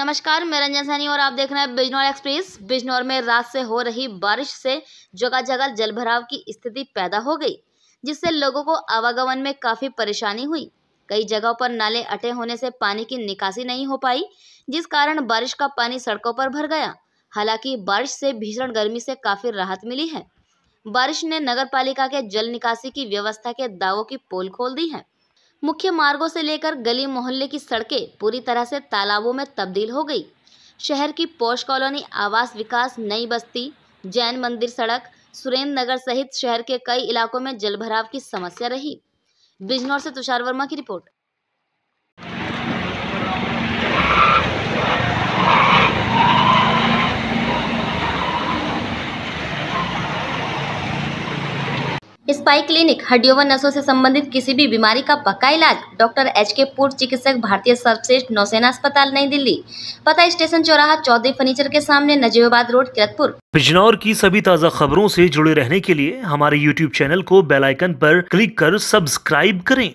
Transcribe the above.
नमस्कार मैं रंजन सैनी और आप देख रहे हैं बिजनौर एक्सप्रेस बिजनौर में रात से हो रही बारिश से जगह जगह जलभराव की स्थिति पैदा हो गई जिससे लोगों को आवागमन में काफ़ी परेशानी हुई कई जगहों पर नाले अटे होने से पानी की निकासी नहीं हो पाई जिस कारण बारिश का पानी सड़कों पर भर गया हालांकि बारिश से भीषण गर्मी से काफ़ी राहत मिली है बारिश ने नगर पालिका के जल निकासी की व्यवस्था के दावों की पोल खोल दी है मुख्य मार्गों से लेकर गली मोहल्ले की सड़कें पूरी तरह से तालाबों में तब्दील हो गई शहर की पौष कॉलोनी आवास विकास नई बस्ती जैन मंदिर सड़क सुरेंद्र नगर सहित शहर के कई इलाकों में जलभराव की समस्या रही बिजनौर से तुषार वर्मा की रिपोर्ट स्पाई क्लिनिक हड्डियों व नसों से संबंधित किसी भी बीमारी का पक्का इलाज डॉक्टर एच के पूर्व चिकित्सक भारतीय सर्वश्रेष्ठ नौसेना अस्पताल नई दिल्ली पता स्टेशन चौराहा चौधरी फर्नीचर के सामने नजीबाबाद रोड किरतपुर बिजनौर की सभी ताज़ा खबरों से जुड़े रहने के लिए हमारे यूट्यूब चैनल को बेलाइकन आरोप क्लिक कर सब्सक्राइब करें